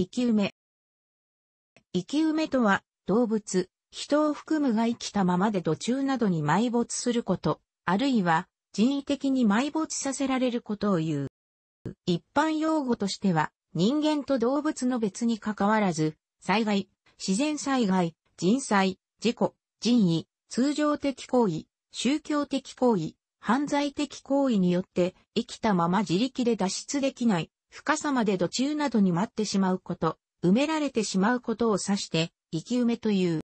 生き埋め。生き埋めとは、動物、人を含むが生きたままで途中などに埋没すること、あるいは人為的に埋没させられることを言う。一般用語としては、人間と動物の別に関わらず、災害、自然災害、人災、事故、人為、通常的行為、宗教的行為、犯罪的行為によって生きたまま自力で脱出できない深さまで土中などに待ってしまうこと、埋められてしまうことを指して、生き埋めという。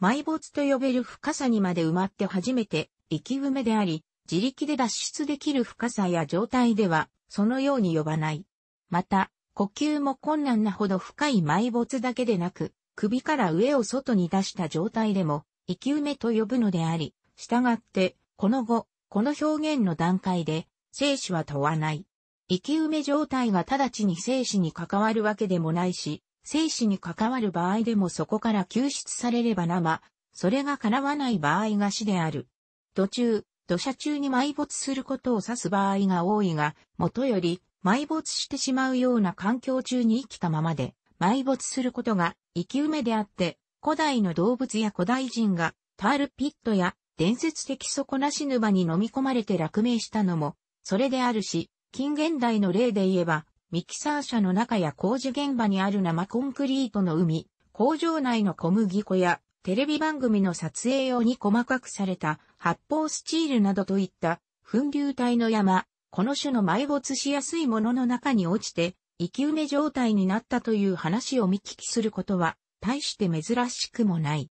埋没と呼べる深さにまで埋まって初めて、生き埋めであり、自力で脱出できる深さや状態では、そのように呼ばない。また、呼吸も困難なほど深い埋没だけでなく、首から上を外に出した状態でも、生き埋めと呼ぶのであり、従って、この後、この表現の段階で、生死は問わない。生き埋め状態が直ちに生死に関わるわけでもないし、生死に関わる場合でもそこから救出されれば生、それが叶わない場合が死である。途中、土砂中に埋没することを指す場合が多いが、元より埋没してしまうような環境中に生きたままで、埋没することが生き埋めであって、古代の動物や古代人がタールピットや伝説的底なし沼に飲み込まれて落命したのも、それであるし、近現代の例で言えば、ミキサー車の中や工事現場にある生コンクリートの海、工場内の小麦粉や、テレビ番組の撮影用に細かくされた発泡スチールなどといった粉流体の山、この種の埋没しやすいものの中に落ちて、生き埋め状態になったという話を見聞きすることは、大して珍しくもない。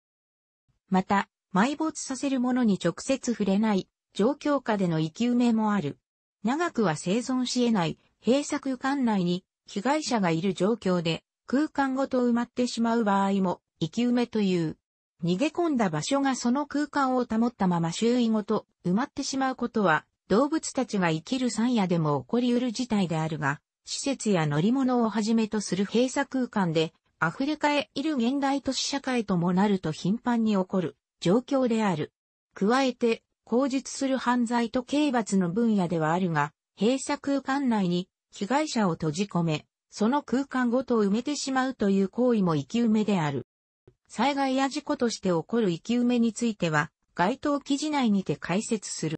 また、埋没させるものに直接触れない、状況下での生き埋めもある。長くは生存し得ない閉鎖空間内に被害者がいる状況で空間ごと埋まってしまう場合も生き埋めという。逃げ込んだ場所がその空間を保ったまま周囲ごと埋まってしまうことは動物たちが生きる山野でも起こり得る事態であるが、施設や乗り物をはじめとする閉鎖空間で溢れかえいる現代都市社会ともなると頻繁に起こる状況である。加えて口述する犯罪と刑罰の分野ではあるが、閉鎖空間内に被害者を閉じ込め、その空間ごと埋めてしまうという行為も生き埋めである。災害や事故として起こる生き埋めについては、該当記事内にて解説する。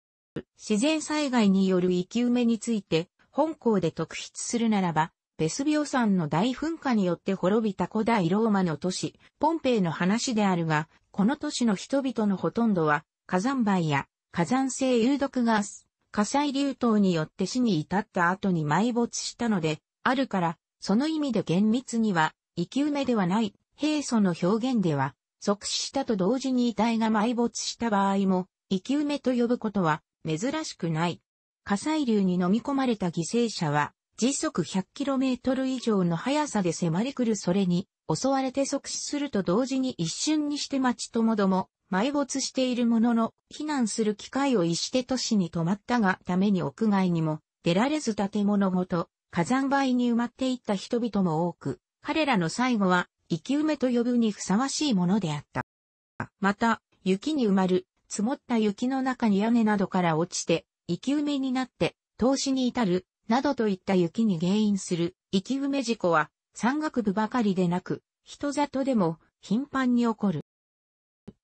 自然災害による生き埋めについて、本校で特筆するならば、ベスビオ山の大噴火によって滅びた古代ローマの都市、ポンペイの話であるが、この都市の人々のほとんどは、火山灰や火山性有毒ガス、火砕流等によって死に至った後に埋没したので、あるから、その意味で厳密には、生き埋めではない、平素の表現では、即死したと同時に遺体が埋没した場合も、生き埋めと呼ぶことは、珍しくない。火砕流に飲み込まれた犠牲者は、時速 100km 以上の速さで迫り来るそれに、襲われて即死すると同時に一瞬にして町ともども、埋没しているものの、避難する機会を逸して都市に泊まったがために屋外にも出られず建物ごと火山灰に埋まっていった人々も多く、彼らの最後は生き埋めと呼ぶにふさわしいものであった。また、雪に埋まる、積もった雪の中に屋根などから落ちて、生き埋めになって、投資に至る、などといった雪に原因する、生き埋め事故は、山岳部ばかりでなく、人里でも頻繁に起こる。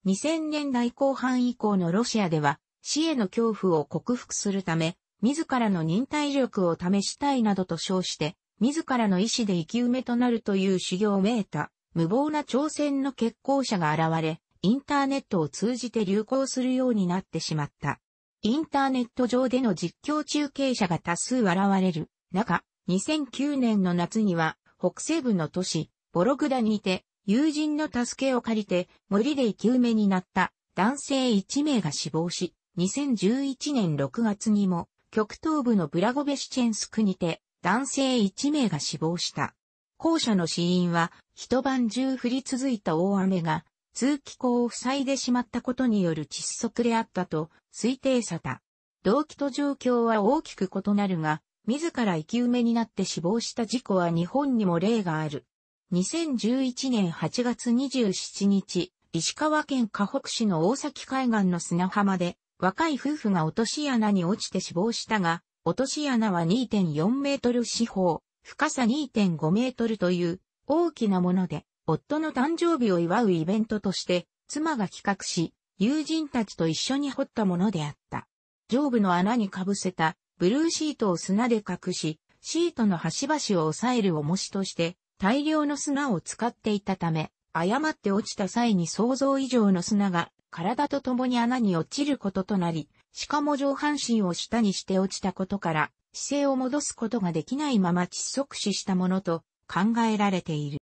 2000年代後半以降のロシアでは、死への恐怖を克服するため、自らの忍耐力を試したいなどと称して、自らの意志で生き埋めとなるという修行をめた、無謀な挑戦の結婚者が現れ、インターネットを通じて流行するようになってしまった。インターネット上での実況中継者が多数現れる中、2009年の夏には北西部の都市、ボログダにいて、友人の助けを借りて、森で生き埋めになった男性1名が死亡し、2011年6月にも、極東部のブラゴベシチェンスクにて、男性1名が死亡した。校舎の死因は、一晩中降り続いた大雨が、通気口を塞いでしまったことによる窒息であったと推定された。動機と状況は大きく異なるが、自ら生き埋めになって死亡した事故は日本にも例がある。2011年8月27日、石川県河北市の大崎海岸の砂浜で、若い夫婦が落とし穴に落ちて死亡したが、落とし穴は2.4メートル四方、深さ2.5メートルという大きなもので、夫の誕生日を祝うイベントとして、妻が企画し、友人たちと一緒に掘ったものであった。上部の穴にかぶせたブルーシートを砂で隠し、シートの端々を押さえる重しとして大量の砂を使っていたため、誤って落ちた際に想像以上の砂が体と共に穴に落ちることとなり、しかも上半身を下にして落ちたことから、姿勢を戻すことができないまま窒息死したものと考えられている。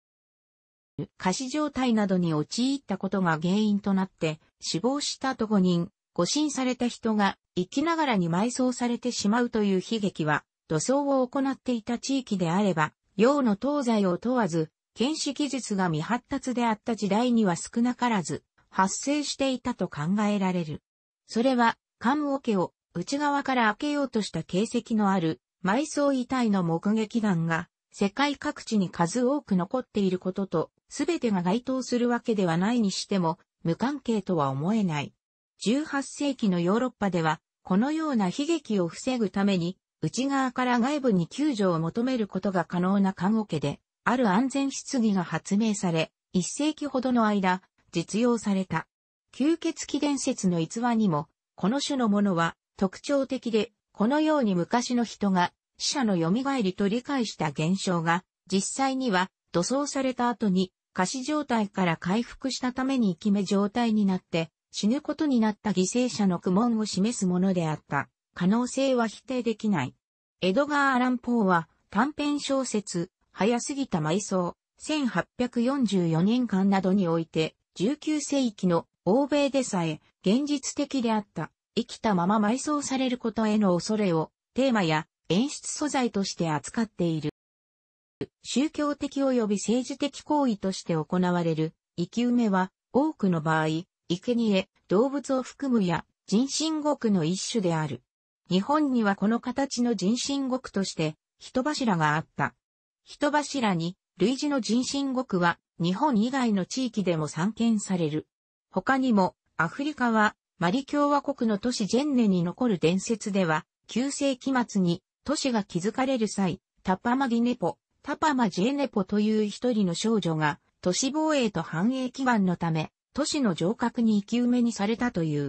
過死状態などに陥ったことが原因となって死亡したと5人、誤診された人が生きながらに埋葬されてしまうという悲劇は、土葬を行っていた地域であれば、洋の東西を問わず、検視技術が未発達であった時代には少なからず、発生していたと考えられる。それは、棺桶を内側から開けようとした形跡のある埋葬遺体の目撃談が世界各地に数多く残っていることと、すべてが該当するわけではないにしても、無関係とは思えない。18世紀のヨーロッパでは、このような悲劇を防ぐために、内側から外部に救助を求めることが可能な看護家で、ある安全質疑が発明され、1世紀ほどの間、実用された。吸血鬼伝説の逸話にも、この種のものは特徴的で、このように昔の人が死者の蘇りと理解した現象が、実際には土葬された後に、仮死状態から回復したために生き目状態になって、死ぬことになった犠牲者の苦悶を示すものであった可能性は否定できない。エドガー・アラン・ポーは短編小説、早すぎた埋葬、1844年間などにおいて、19世紀の欧米でさえ現実的であった生きたまま埋葬されることへの恐れをテーマや演出素材として扱っている。宗教的及び政治的行為として行われる生き埋めは多くの場合生贄、動物を含むや人身獄の一種である。日本にはこの形の人身獄として人柱があった。人柱に類似の人身獄は日本以外の地域でも散見される。他にもアフリカはマリ共和国の都市ジェンネに残る伝説では9世紀末に都市が築かれる際、タパマギネポ、タパマジェネポという一人の少女が都市防衛と繁栄祈願のため都市の城郭に生き埋めにされたという。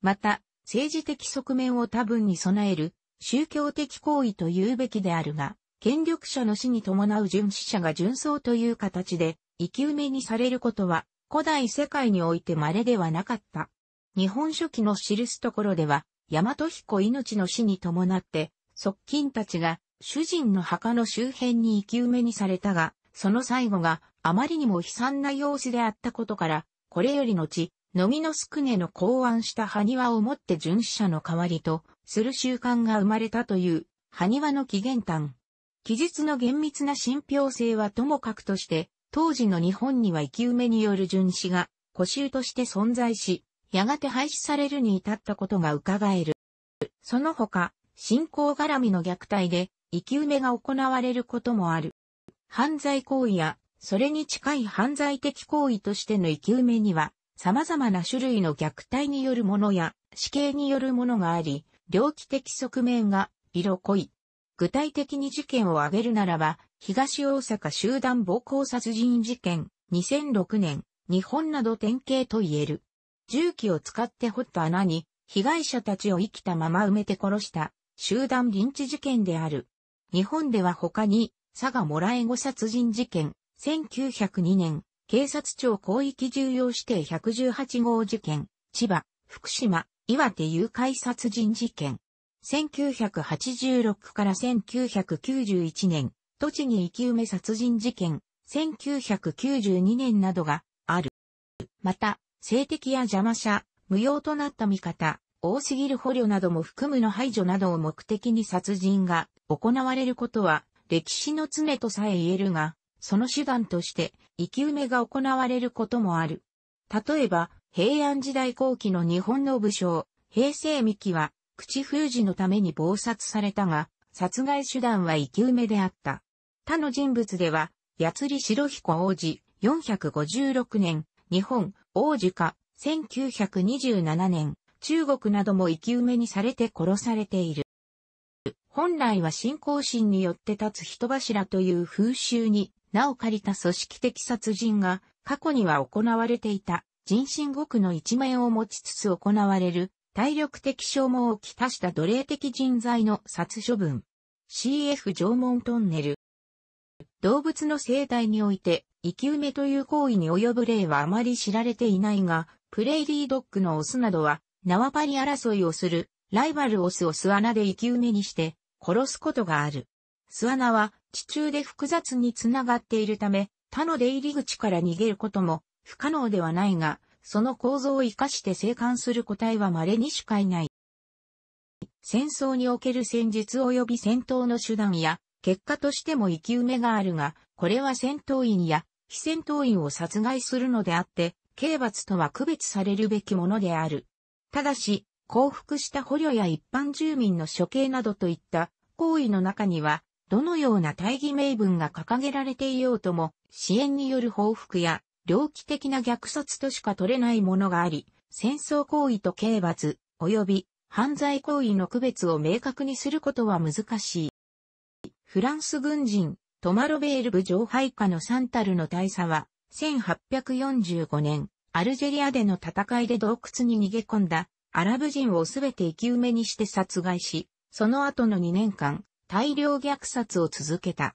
また、政治的側面を多分に備える宗教的行為と言うべきであるが、権力者の死に伴う殉死者が殉葬という形で生き埋めにされることは古代世界において稀ではなかった。日本書紀の記すところでは、大和彦命の死に伴って、側近たちが主人の墓の周辺に生き埋めにされたが、その最後があまりにも悲惨な様子であったことから、これより後、のみのすくねの考案した埴輪をもって巡視者の代わりとする習慣が生まれたという埴輪の起源端。記述の厳密な信憑性はともかくとして、当時の日本には生き埋めによる巡視が古臭として存在し、やがて廃止されるに至ったことが伺える。その他、信仰絡みの虐待で生き埋めが行われることもある。犯罪行為やそれに近い犯罪的行為としての生き埋めには、様々な種類の虐待によるものや死刑によるものがあり、猟奇的側面が色濃い。具体的に事件を挙げるならば、東大阪集団暴行殺人事件、2006年、日本など典型と言える。重機を使って掘った穴に、被害者たちを生きたまま埋めて殺した、集団臨地事件である。日本では他に、佐賀もらえ子殺人事件、1902年、警察庁広域重要指定118号事件、千葉、福島、岩手誘拐殺人事件。1986から1991年、栃木生き埋め殺人事件、1992年などがある。また、性的や邪魔者、無用となった味方、多すぎる捕虜なども含むの排除などを目的に殺人が行われることは歴史の常とさえ言えるが、その手段として、生き埋めが行われることもある。例えば、平安時代後期の日本の武将、平成三木は、口封じのために暴殺されたが、殺害手段は生き埋めであった。他の人物では、八り白彦王子、456年、日本、王子か、1927年、中国なども生き埋めにされて殺されている。本来は信仰心によって立つ人柱という風習になお借りた組織的殺人が過去には行われていた人心獄の一面を持ちつつ行われる体力的消耗をきたした奴隷的人材の殺処分。CF 縄文トンネル。動物の生態において、生き埋めという行為に及ぶ例はあまり知られていないが、プレイリードッグのオスなどは、縄張り争いをする、ライバルオスを巣穴で生き埋めにして、殺すことがある。巣穴は地中で複雑につながっているため、他の出入り口から逃げることも不可能ではないが、その構造を活かして生還する個体は稀にしかいない。戦争における戦術及び戦闘の手段や、結果としても生き埋めがあるが、これは戦闘員や非戦闘員を殺害するのであって、刑罰とは区別されるべきものである。ただし、降伏した捕虜や一般住民の処刑などといった行為の中には、どのような大義名分が掲げられていようとも、支援による報復や、猟奇的な虐殺としか取れないものがあり、戦争行為と刑罰、及び犯罪行為の区別を明確にすることは難しい。フランス軍人、トマロベール部上配下のサンタルの大佐は、1845年、アルジェリアでの戦いで洞窟に逃げ込んだ、アラブ人をすべて生き埋めにして殺害し、その後の2年間、大量虐殺を続けた。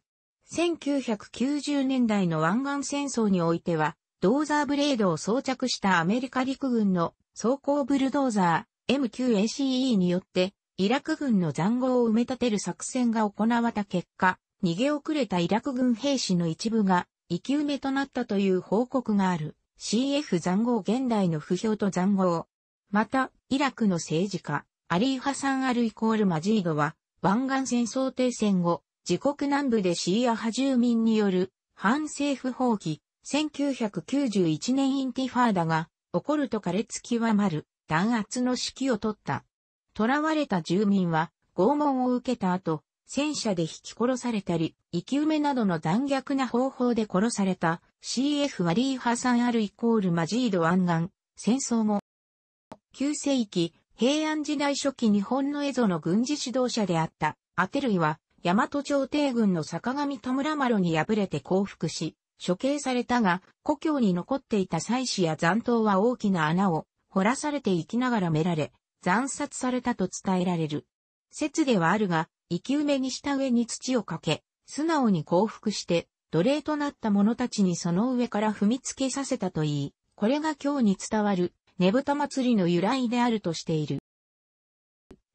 1990年代の湾岸戦争においては、ドーザーブレードを装着したアメリカ陸軍の装甲ブルドーザー MQACE によって、イラク軍の残壕を埋め立てる作戦が行われた結果、逃げ遅れたイラク軍兵士の一部が生き埋めとなったという報告がある CF 残壕現代の不評と残壕。また、イラクの政治家、アリー・ハサン・アル・イコール・マジードは、湾岸戦争停戦後、自国南部でシーア派住民による反政府放棄、1991年インティファーダが起こると苛烈極まる弾圧の指揮を取った。囚われた住民は拷問を受けた後、戦車で引き殺されたり、生き埋めなどの残虐な方法で殺された CF ワリーハサンアルイコールマジード湾岸戦争後、9世紀平安時代初期日本の蝦夷の軍事指導者であった、アテルイは、大和朝廷軍の坂上田村麻呂に敗れて降伏し、処刑されたが、故郷に残っていた妻子や残党は大きな穴を掘らされて生きながらめられ、惨殺されたと伝えられる。説ではあるが、生き埋めにした上に土をかけ、素直に降伏して、奴隷となった者たちにその上から踏みつけさせたといい、これが今日に伝わるねぶた祭りの由来であるとしている。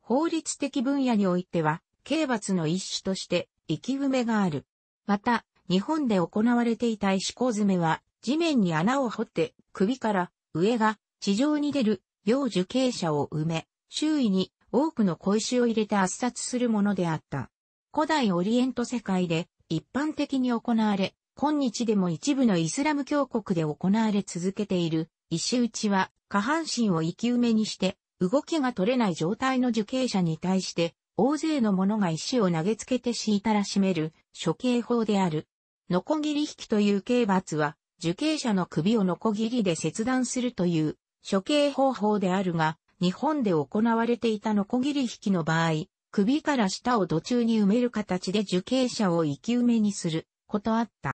法律的分野においては、刑罰の一種として、生き埋めがある。また、日本で行われていた石膏詰めは、地面に穴を掘って、首から上が地上に出る、幼受刑者を埋め、周囲に多くの小石を入れて圧殺するものであった。古代オリエント世界で一般的に行われ、今日でも一部のイスラム教国で行われ続けている石打ちは下半身を生き埋めにして動きが取れない状態の受刑者に対して大勢の者が石を投げつけて敷いたらしめる処刑法である。ノコギリ引きという刑罰は受刑者の首をノコギリで切断するという処刑方法であるが日本で行われていたノコギリ引きの場合首から下を途中に埋める形で受刑者を生き埋めにすることあった。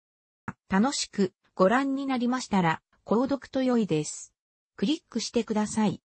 楽しくご覧になりましたら購読と良いです。クリックしてください。